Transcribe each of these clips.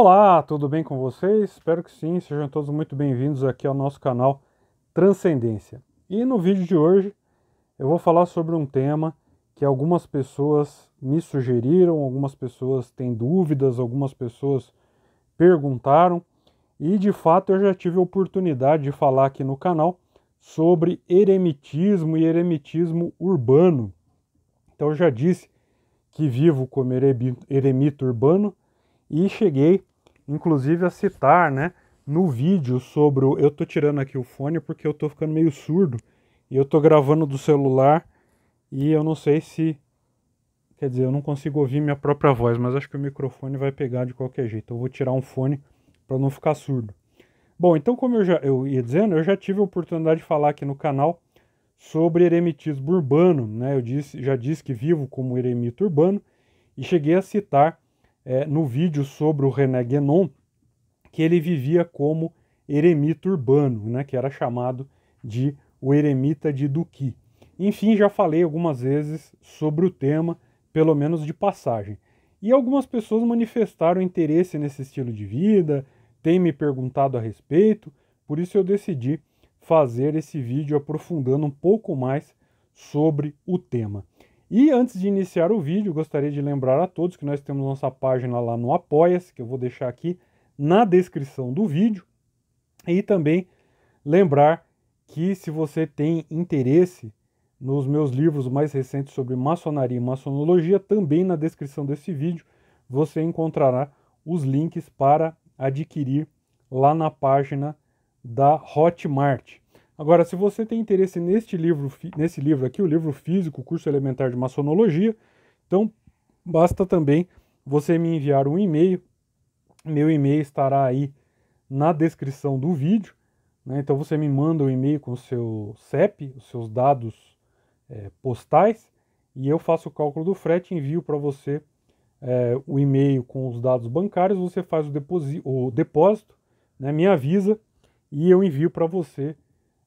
Olá, tudo bem com vocês? Espero que sim, sejam todos muito bem-vindos aqui ao nosso canal Transcendência. E no vídeo de hoje eu vou falar sobre um tema que algumas pessoas me sugeriram, algumas pessoas têm dúvidas, algumas pessoas perguntaram, e de fato eu já tive a oportunidade de falar aqui no canal sobre eremitismo e eremitismo urbano. Então eu já disse que vivo como eremita urbano, e cheguei inclusive a citar, né, no vídeo sobre o... eu tô tirando aqui o fone porque eu tô ficando meio surdo e eu tô gravando do celular e eu não sei se quer dizer, eu não consigo ouvir minha própria voz, mas acho que o microfone vai pegar de qualquer jeito. Eu vou tirar um fone para não ficar surdo. Bom, então como eu já eu ia dizendo, eu já tive a oportunidade de falar aqui no canal sobre eremitismo urbano, né? Eu disse, já disse que vivo como eremita urbano e cheguei a citar é, no vídeo sobre o René Guénon, que ele vivia como eremita urbano, né, que era chamado de o eremita de Duqui. Enfim, já falei algumas vezes sobre o tema, pelo menos de passagem. E algumas pessoas manifestaram interesse nesse estilo de vida, têm me perguntado a respeito, por isso eu decidi fazer esse vídeo aprofundando um pouco mais sobre o tema. E antes de iniciar o vídeo, gostaria de lembrar a todos que nós temos nossa página lá no Apoia-se, que eu vou deixar aqui na descrição do vídeo. E também lembrar que se você tem interesse nos meus livros mais recentes sobre maçonaria e maçonologia, também na descrição desse vídeo você encontrará os links para adquirir lá na página da Hotmart. Agora, se você tem interesse neste livro, nesse livro aqui, o livro físico, curso elementar de maçonologia, então basta também você me enviar um e-mail. Meu e-mail estará aí na descrição do vídeo. Né? Então você me manda um e-mail com o seu CEP, os seus dados é, postais, e eu faço o cálculo do frete, envio para você é, o e-mail com os dados bancários, você faz o, o depósito, né? me avisa e eu envio para você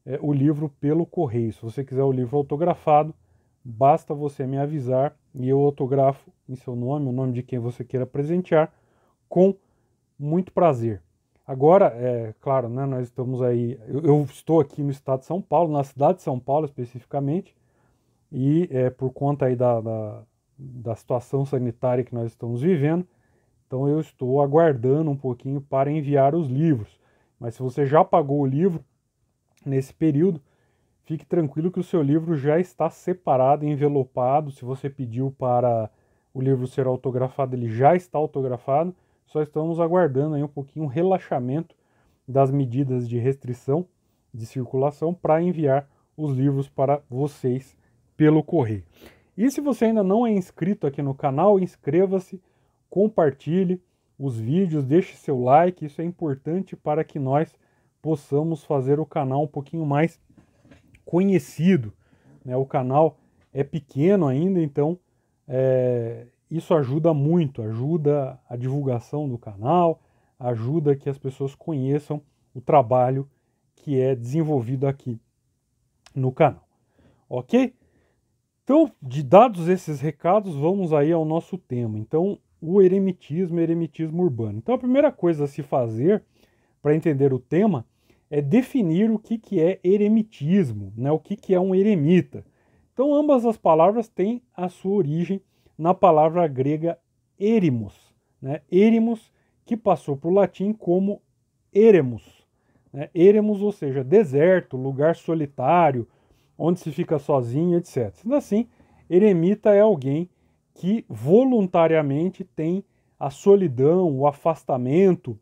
é, o livro pelo correio. Se você quiser o livro autografado, basta você me avisar e eu autografo em seu nome, o nome de quem você queira presentear, com muito prazer. Agora, é claro, né, nós estamos aí, eu, eu estou aqui no estado de São Paulo, na cidade de São Paulo especificamente, e é, por conta aí da, da, da situação sanitária que nós estamos vivendo, então eu estou aguardando um pouquinho para enviar os livros. Mas se você já pagou o livro, nesse período, fique tranquilo que o seu livro já está separado, envelopado. Se você pediu para o livro ser autografado, ele já está autografado. Só estamos aguardando aí um pouquinho o um relaxamento das medidas de restrição de circulação para enviar os livros para vocês pelo correio. E se você ainda não é inscrito aqui no canal, inscreva-se, compartilhe os vídeos, deixe seu like, isso é importante para que nós possamos fazer o canal um pouquinho mais conhecido. Né? O canal é pequeno ainda, então é, isso ajuda muito, ajuda a divulgação do canal, ajuda que as pessoas conheçam o trabalho que é desenvolvido aqui no canal. Ok? Então, de dados esses recados, vamos aí ao nosso tema. Então, o eremitismo, eremitismo urbano. Então, a primeira coisa a se fazer para entender o tema é definir o que, que é eremitismo, né? o que, que é um eremita. Então, ambas as palavras têm a sua origem na palavra grega eremos, né? Eremos que passou para o latim como eremos. Né? Eremos, ou seja, deserto, lugar solitário, onde se fica sozinho, etc. Sendo assim, eremita é alguém que voluntariamente tem a solidão, o afastamento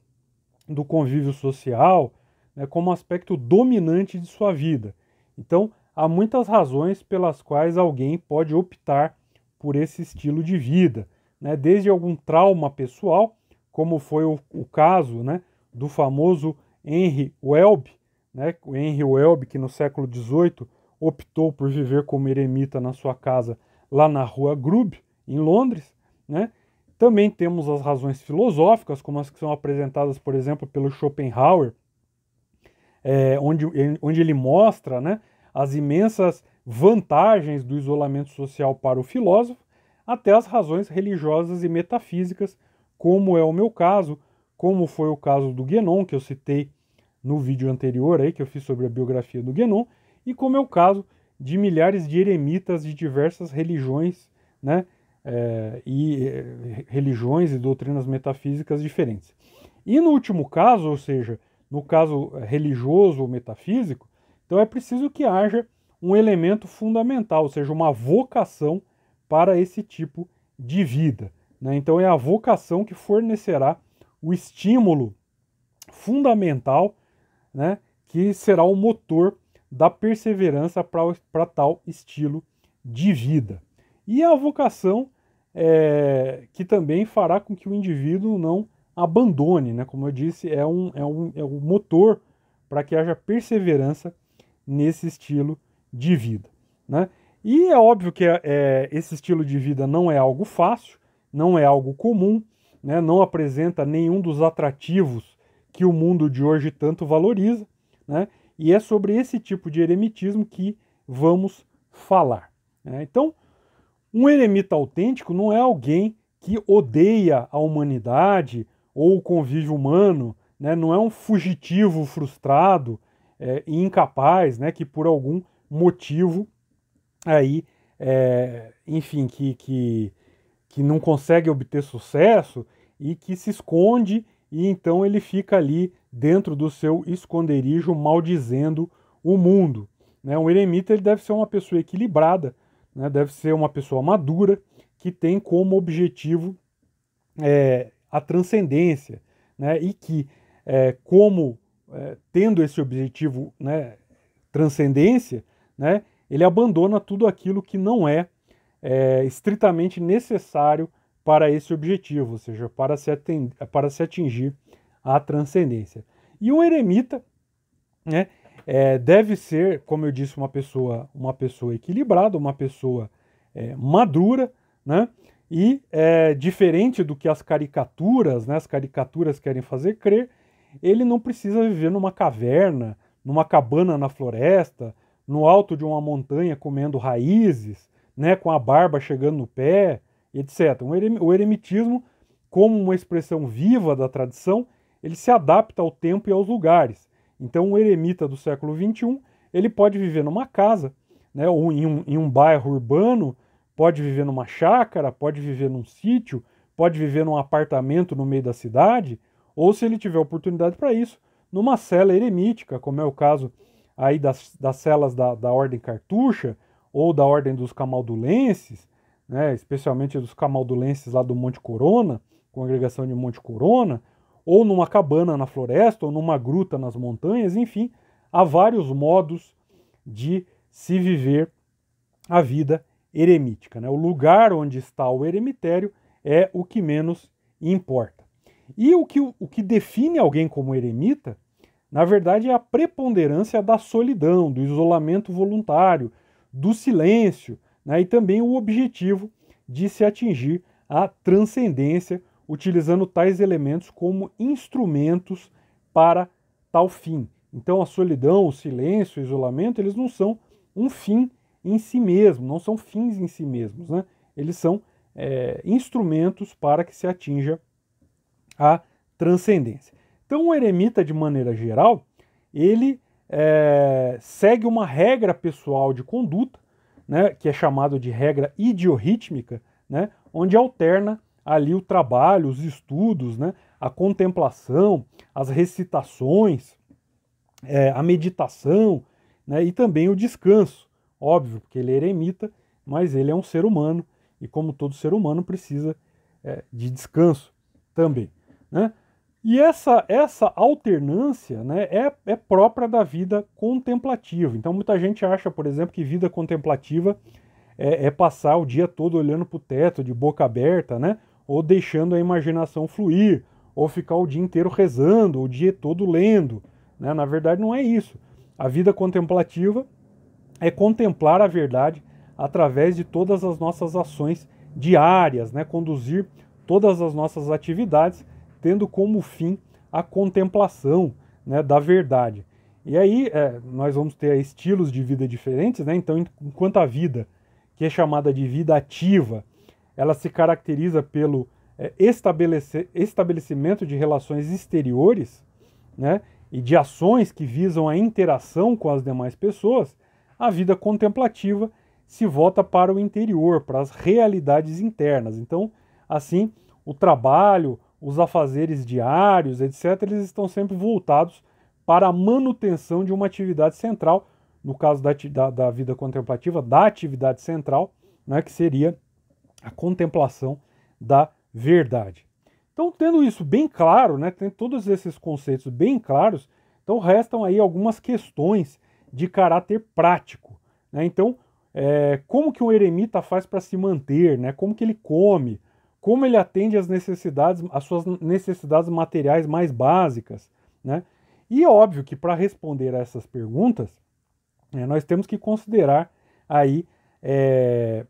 do convívio social, né, como aspecto dominante de sua vida. Então, há muitas razões pelas quais alguém pode optar por esse estilo de vida, né, desde algum trauma pessoal, como foi o, o caso né, do famoso Henry Welby, né, o Henry Welby que no século XVIII optou por viver como eremita na sua casa lá na rua Grub em Londres, né? Também temos as razões filosóficas, como as que são apresentadas, por exemplo, pelo Schopenhauer é, onde, onde ele mostra né, as imensas vantagens do isolamento social para o filósofo, até as razões religiosas e metafísicas, como é o meu caso, como foi o caso do Guénon, que eu citei no vídeo anterior aí, que eu fiz sobre a biografia do Guénon, e como é o caso de milhares de eremitas de diversas religiões, né, é, e é, religiões e doutrinas metafísicas diferentes. E no último caso, ou seja, no caso eh, religioso ou metafísico, então é preciso que haja um elemento fundamental, ou seja, uma vocação para esse tipo de vida. Né? Então é a vocação que fornecerá o estímulo fundamental né, que será o motor da perseverança para tal estilo de vida. E a vocação é, que também fará com que o indivíduo não abandone, né? Como eu disse, é um, é um, é um motor para que haja perseverança nesse estilo de vida, né? E é óbvio que é, é, esse estilo de vida não é algo fácil, não é algo comum, né? não apresenta nenhum dos atrativos que o mundo de hoje tanto valoriza, né? e é sobre esse tipo de eremitismo que vamos falar. Né? Então, um eremita autêntico não é alguém que odeia a humanidade ou o convívio humano, né, não é um fugitivo frustrado é, e incapaz, né, que por algum motivo aí, é, enfim, que, que, que não consegue obter sucesso e que se esconde e então ele fica ali dentro do seu esconderijo maldizendo o mundo. Né? Um eremita ele deve ser uma pessoa equilibrada, né? deve ser uma pessoa madura que tem como objetivo é, a transcendência, né? e que, é, como é, tendo esse objetivo né, transcendência, né, ele abandona tudo aquilo que não é, é estritamente necessário para esse objetivo, ou seja, para se, atender, para se atingir a transcendência. E o eremita né, é, deve ser, como eu disse, uma pessoa, uma pessoa equilibrada, uma pessoa é, madura, né, e, é, diferente do que as caricaturas, né, as caricaturas querem fazer crer, ele não precisa viver numa caverna, numa cabana na floresta, no alto de uma montanha comendo raízes, né, com a barba chegando no pé, etc. O eremitismo, como uma expressão viva da tradição, ele se adapta ao tempo e aos lugares. Então, o eremita do século XXI, ele pode viver numa casa, né, ou em um, em um bairro urbano, Pode viver numa chácara, pode viver num sítio, pode viver num apartamento no meio da cidade, ou se ele tiver oportunidade para isso, numa cela eremítica, como é o caso aí das, das celas da, da Ordem Cartucha ou da Ordem dos Camaldulenses, né, especialmente dos Camaldulenses lá do Monte Corona, congregação de Monte Corona, ou numa cabana na floresta, ou numa gruta nas montanhas, enfim, há vários modos de se viver a vida eremítica. Né? O lugar onde está o eremitério é o que menos importa. E o que, o que define alguém como eremita, na verdade, é a preponderância da solidão, do isolamento voluntário, do silêncio, né? e também o objetivo de se atingir a transcendência, utilizando tais elementos como instrumentos para tal fim. Então, a solidão, o silêncio, o isolamento, eles não são um fim em si mesmo, não são fins em si mesmos, né? Eles são é, instrumentos para que se atinja a transcendência. Então, o eremita, de maneira geral, ele é, segue uma regra pessoal de conduta, né, que é chamado de regra idiorrítmica, né, onde alterna ali o trabalho, os estudos, né, a contemplação, as recitações, é, a meditação né, e também o descanso. Óbvio, porque ele é eremita, mas ele é um ser humano e, como todo ser humano, precisa é, de descanso também. Né? E essa, essa alternância né, é, é própria da vida contemplativa. Então, muita gente acha, por exemplo, que vida contemplativa é, é passar o dia todo olhando para o teto de boca aberta, né, ou deixando a imaginação fluir, ou ficar o dia inteiro rezando, o dia todo lendo. Né? Na verdade, não é isso. A vida contemplativa é contemplar a verdade através de todas as nossas ações diárias, né? conduzir todas as nossas atividades, tendo como fim a contemplação né, da verdade. E aí é, nós vamos ter estilos de vida diferentes, né? então enquanto a vida, que é chamada de vida ativa, ela se caracteriza pelo é, estabelecimento de relações exteriores né? e de ações que visam a interação com as demais pessoas, a vida contemplativa se volta para o interior, para as realidades internas. Então, assim, o trabalho, os afazeres diários, etc., eles estão sempre voltados para a manutenção de uma atividade central, no caso da, da, da vida contemplativa, da atividade central, né, que seria a contemplação da verdade. Então, tendo isso bem claro, né, tendo todos esses conceitos bem claros, então restam aí algumas questões de caráter prático. Né? Então, é, como que um eremita faz para se manter, né? como que ele come, como ele atende às necessidades, às suas necessidades materiais mais básicas. Né? E é óbvio que para responder a essas perguntas, né, nós temos que considerar aí é,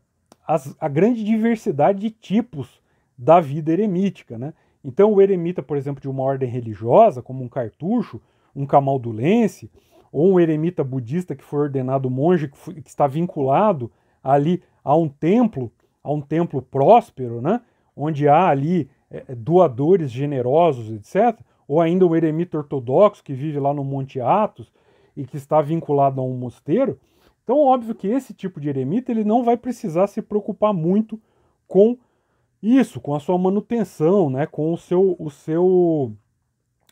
as, a grande diversidade de tipos da vida eremítica. Né? Então, o eremita, por exemplo, de uma ordem religiosa, como um cartucho, um camaldulense, ou um eremita budista que foi ordenado monge, que, foi, que está vinculado ali a um templo, a um templo próspero, né? onde há ali é, é doadores generosos, etc., ou ainda um eremita ortodoxo que vive lá no Monte Atos e que está vinculado a um mosteiro, então óbvio que esse tipo de eremita ele não vai precisar se preocupar muito com isso, com a sua manutenção, né, com o seu, o seu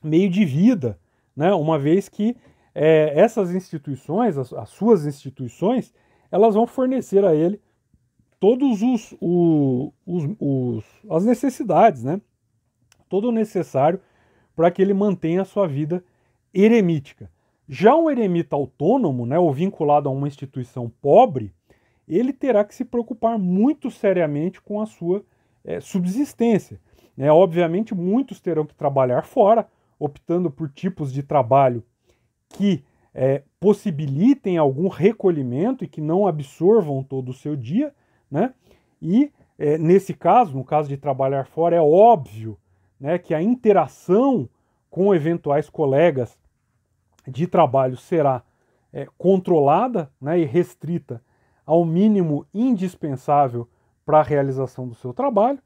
meio de vida, né, uma vez que é, essas instituições, as, as, suas instituições, elas vão fornecer a ele todos os, os, os, os as necessidades, né? Todo o necessário para que ele mantenha a sua vida eremítica. Já um eremita autônomo, né, ou vinculado a uma instituição pobre, ele terá que se preocupar muito seriamente com a sua é, subsistência. Né? Obviamente, muitos terão que trabalhar fora, optando por tipos de trabalho que é, possibilitem algum recolhimento e que não absorvam todo o seu dia, né? E é, nesse caso, no caso de trabalhar fora, é óbvio né, que a interação com eventuais colegas de trabalho será é, controlada né, e restrita ao mínimo indispensável para a realização do seu trabalho.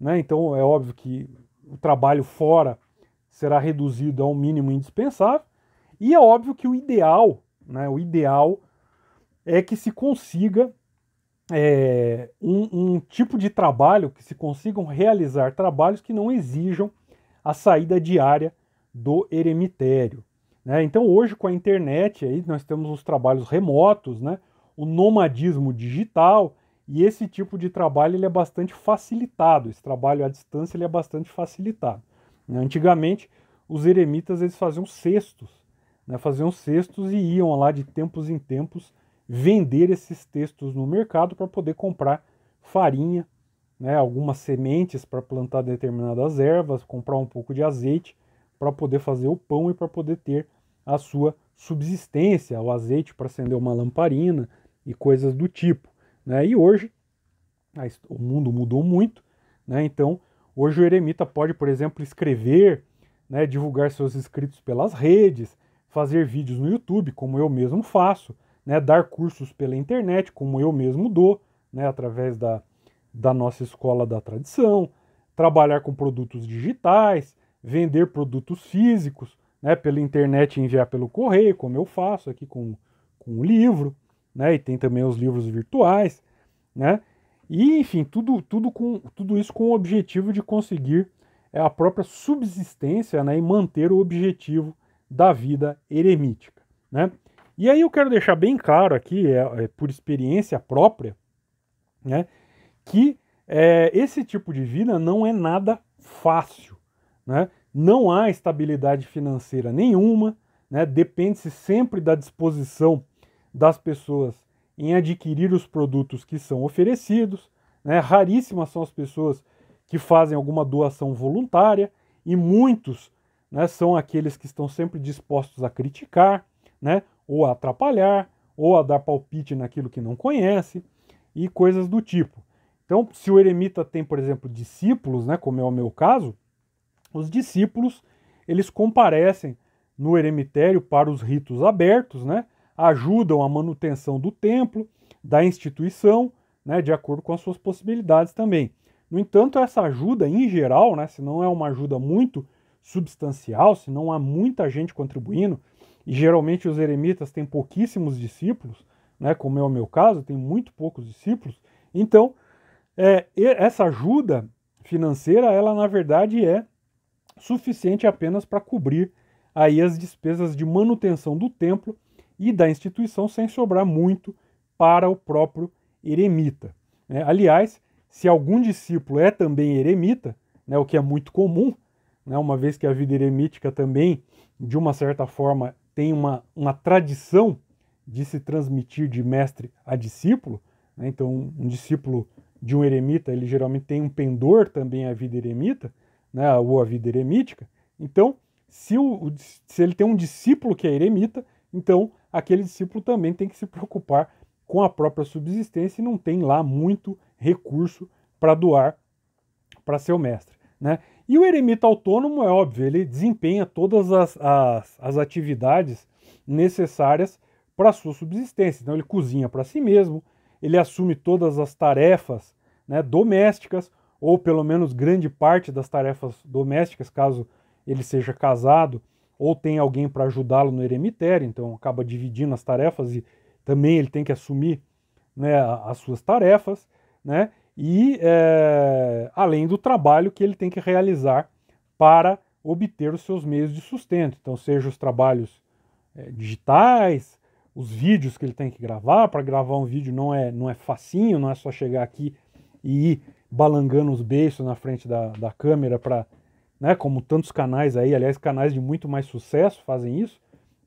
Né? Então, é óbvio que o trabalho fora será reduzido ao mínimo indispensável. E é óbvio que o ideal, né, o ideal é que se consiga é, um, um, tipo de trabalho, que se consigam realizar trabalhos que não exijam a saída diária do eremitério. Né? Então hoje com a internet aí nós temos os trabalhos remotos, né? o nomadismo digital, e esse tipo de trabalho ele é bastante facilitado, esse trabalho à distância ele é bastante facilitado. Né? Antigamente, os eremitas eles faziam cestos né, faziam cestos e iam lá de tempos em tempos vender esses textos no mercado para poder comprar farinha, né, algumas sementes para plantar determinadas ervas, comprar um pouco de azeite para poder fazer o pão e para poder ter a sua subsistência, o azeite para acender uma lamparina e coisas do tipo. Né? E hoje o mundo mudou muito, né? então hoje o eremita pode, por exemplo, escrever, né, divulgar seus escritos pelas redes, fazer vídeos no YouTube, como eu mesmo faço, né, dar cursos pela internet, como eu mesmo dou, né, através da, da nossa escola da tradição, trabalhar com produtos digitais, vender produtos físicos, né, pela internet e enviar pelo correio, como eu faço aqui com, com o livro, né, e tem também os livros virtuais, né, e enfim, tudo, tudo, com, tudo isso com o objetivo de conseguir é, a própria subsistência né, e manter o objetivo da vida eremítica, né? E aí eu quero deixar bem claro aqui, é, é por experiência própria, né, que é, esse tipo de vida não é nada fácil, né? Não há estabilidade financeira nenhuma, né? Depende-se sempre da disposição das pessoas em adquirir os produtos que são oferecidos, né? Raríssimas são as pessoas que fazem alguma doação voluntária e muitos né, são aqueles que estão sempre dispostos a criticar, né, ou a atrapalhar, ou a dar palpite naquilo que não conhece e coisas do tipo. Então, se o eremita tem, por exemplo, discípulos, né, como é o meu caso, os discípulos eles comparecem no eremitério para os ritos abertos, né, ajudam a manutenção do templo, da instituição, né, de acordo com as suas possibilidades também. No entanto, essa ajuda em geral, né, se não é uma ajuda muito substancial, se não há muita gente contribuindo, e geralmente os eremitas têm pouquíssimos discípulos, né, como é o meu caso, tem muito poucos discípulos, então é, essa ajuda financeira, ela na verdade é suficiente apenas para cobrir aí as despesas de manutenção do templo e da instituição, sem sobrar muito para o próprio eremita. Né? Aliás, se algum discípulo é também eremita, né, o que é muito comum, né? uma vez que a vida eremítica também, de uma certa forma, tem uma, uma tradição de se transmitir de mestre a discípulo. Né? Então, um discípulo de um eremita, ele geralmente tem um pendor também à vida eremita, né? ou à vida eremítica. Então, se, o, se ele tem um discípulo que é eremita, então aquele discípulo também tem que se preocupar com a própria subsistência e não tem lá muito recurso para doar para seu mestre. Né? E o eremita autônomo, é óbvio, ele desempenha todas as, as, as atividades necessárias para a sua subsistência. Então, ele cozinha para si mesmo, ele assume todas as tarefas né, domésticas, ou pelo menos grande parte das tarefas domésticas, caso ele seja casado ou tenha alguém para ajudá-lo no eremitério, então acaba dividindo as tarefas e também ele tem que assumir né, as suas tarefas, né? e é, além do trabalho que ele tem que realizar para obter os seus meios de sustento. Então, seja os trabalhos é, digitais, os vídeos que ele tem que gravar. Para gravar um vídeo não é, não é facinho, não é só chegar aqui e ir balangando os beiços na frente da, da câmera para, né, como tantos canais aí, aliás, canais de muito mais sucesso fazem isso,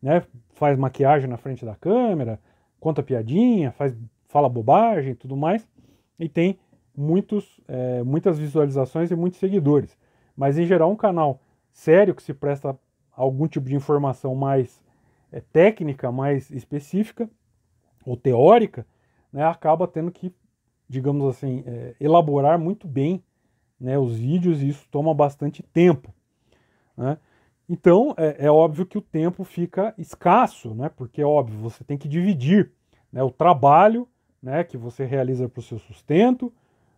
né? Faz maquiagem na frente da câmera, conta piadinha, faz fala bobagem, tudo mais, e tem muitos, é, muitas visualizações e muitos seguidores. Mas em geral, um canal sério que se presta algum tipo de informação mais é, técnica, mais específica ou teórica, né, acaba tendo que, digamos assim, é, elaborar muito bem né, os vídeos e isso toma bastante tempo. Né? Então, é, é, óbvio que o tempo fica escasso, né? Porque é óbvio, você tem que dividir né, o trabalho né, que você realiza para o seu sustento,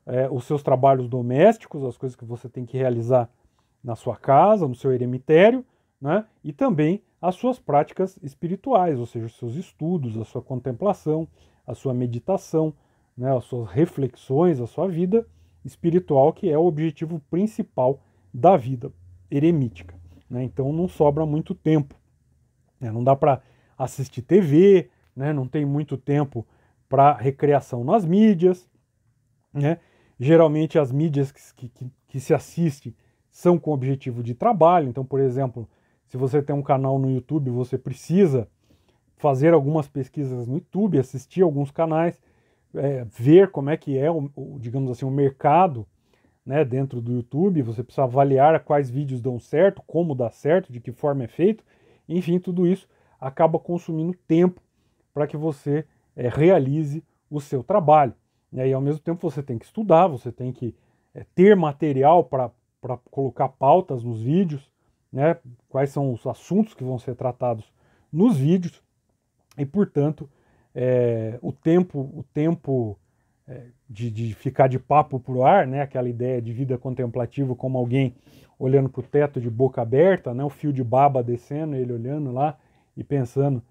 é, os seus trabalhos domésticos, as coisas que você tem que realizar na sua casa, no seu eremitério, né? e também as suas práticas espirituais, ou seja, os seus estudos, a sua contemplação, a sua meditação, né? as suas reflexões, a sua vida espiritual, que é o objetivo principal da vida eremítica. Né? Então não sobra muito tempo, né? não dá para assistir TV, né? não tem muito tempo para recreação nas mídias, né? Geralmente as mídias que, que, que se assistem são com objetivo de trabalho, então, por exemplo, se você tem um canal no YouTube, você precisa fazer algumas pesquisas no YouTube, assistir alguns canais, é, ver como é que é, o, o, digamos assim, o mercado né, dentro do YouTube, você precisa avaliar quais vídeos dão certo, como dá certo, de que forma é feito, enfim, tudo isso acaba consumindo tempo para que você é, realize o seu trabalho e aí ao mesmo tempo você tem que estudar, você tem que é, ter material para colocar pautas nos vídeos, né? quais são os assuntos que vão ser tratados nos vídeos, e portanto é, o tempo, o tempo é, de, de, ficar de papo pro ar, né? aquela ideia de vida contemplativa como alguém olhando para o teto de boca aberta, né? o fio de baba descendo, ele olhando lá e pensando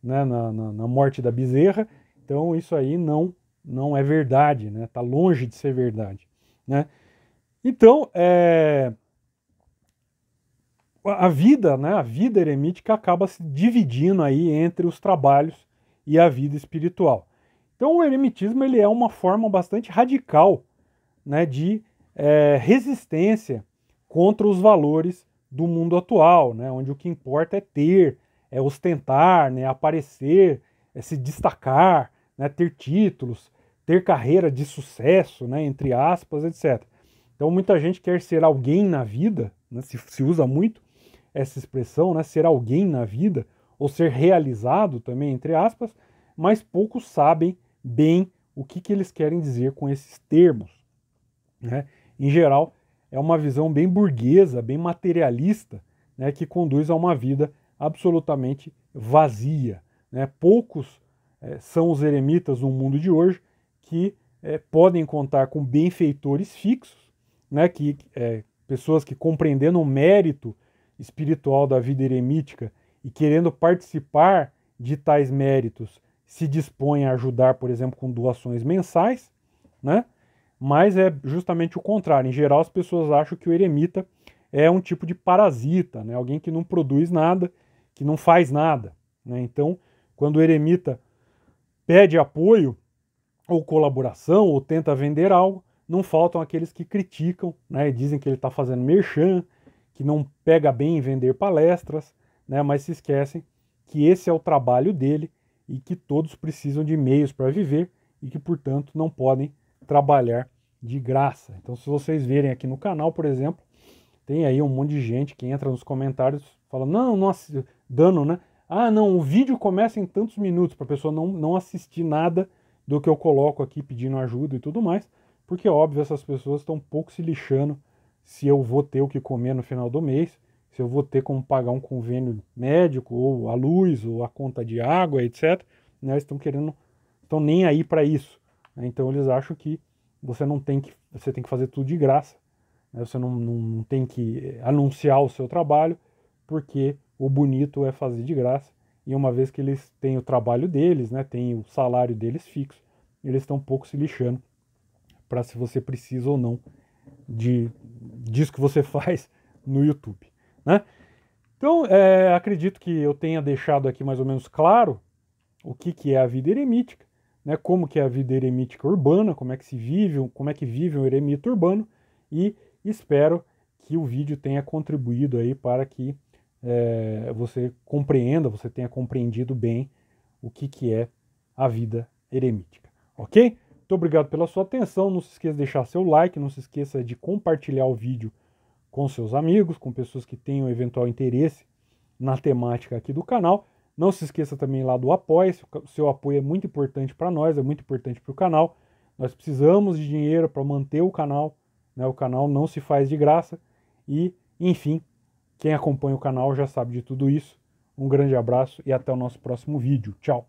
né, na, na, na morte da bezerra. Então isso aí não não é verdade, né? Está longe de ser verdade, né? Então, é... a vida, né? A vida eremítica acaba se dividindo aí entre os trabalhos e a vida espiritual. Então, o eremitismo ele é uma forma bastante radical, né? De é, resistência contra os valores do mundo atual, né? Onde o que importa é ter, é ostentar, né? Aparecer, é se destacar, né? Ter títulos ter carreira de sucesso, né, entre aspas, etc. Então muita gente quer ser alguém na vida, né, se, se usa muito essa expressão, né, ser alguém na vida, ou ser realizado também, entre aspas, mas poucos sabem bem o que, que eles querem dizer com esses termos. Né? Em geral, é uma visão bem burguesa, bem materialista, né, que conduz a uma vida absolutamente vazia. Né? Poucos é, são os eremitas no mundo de hoje que é, podem contar com benfeitores fixos, né, que é, pessoas que compreendendo o mérito espiritual da vida eremítica e querendo participar de tais méritos se dispõem a ajudar, por exemplo, com doações mensais, né? Mas é justamente o contrário. Em geral, as pessoas acham que o eremita é um tipo de parasita, né? Alguém que não produz nada, que não faz nada, né? Então, quando o eremita pede apoio, ou colaboração, ou tenta vender algo, não faltam aqueles que criticam, né, dizem que ele está fazendo merchan, que não pega bem em vender palestras, né, mas se esquecem que esse é o trabalho dele e que todos precisam de meios para viver e que, portanto, não podem trabalhar de graça. Então, se vocês verem aqui no canal, por exemplo, tem aí um monte de gente que entra nos comentários falando, não, não dando, né? Ah, não, o vídeo começa em tantos minutos para a pessoa não, não assistir nada do que eu coloco aqui pedindo ajuda e tudo mais, porque é óbvio essas pessoas estão pouco se lixando se eu vou ter o que comer no final do mês, se eu vou ter como pagar um convênio médico ou a luz ou a conta de água, etc. Né? estão querendo, estão nem aí para isso. Né? Então eles acham que você não tem que, você tem que fazer tudo de graça. Né? Você não, não tem que eh, anunciar o seu trabalho porque o bonito é fazer de graça e uma vez que eles têm o trabalho deles, né, têm o salário deles fixo, eles estão um pouco se lixando para se você precisa ou não de disso que você faz no YouTube, né? Então, é, acredito que eu tenha deixado aqui mais ou menos claro o que, que é a vida eremítica, né? Como que é a vida eremítica urbana, como é que se vive, como é que vive um eremita urbano e espero que o vídeo tenha contribuído aí para que é, você compreenda, você tenha compreendido bem o que, que é a vida eremítica. Ok? Muito obrigado pela sua atenção. Não se esqueça de deixar seu like, não se esqueça de compartilhar o vídeo com seus amigos, com pessoas que tenham eventual interesse na temática aqui do canal. Não se esqueça também lá do apoio, seu apoio é muito importante para nós, é muito importante para o canal. Nós precisamos de dinheiro para manter o canal, né? o canal não se faz de graça. E, enfim, quem acompanha o canal já sabe de tudo isso. Um grande abraço e até o nosso próximo vídeo. Tchau!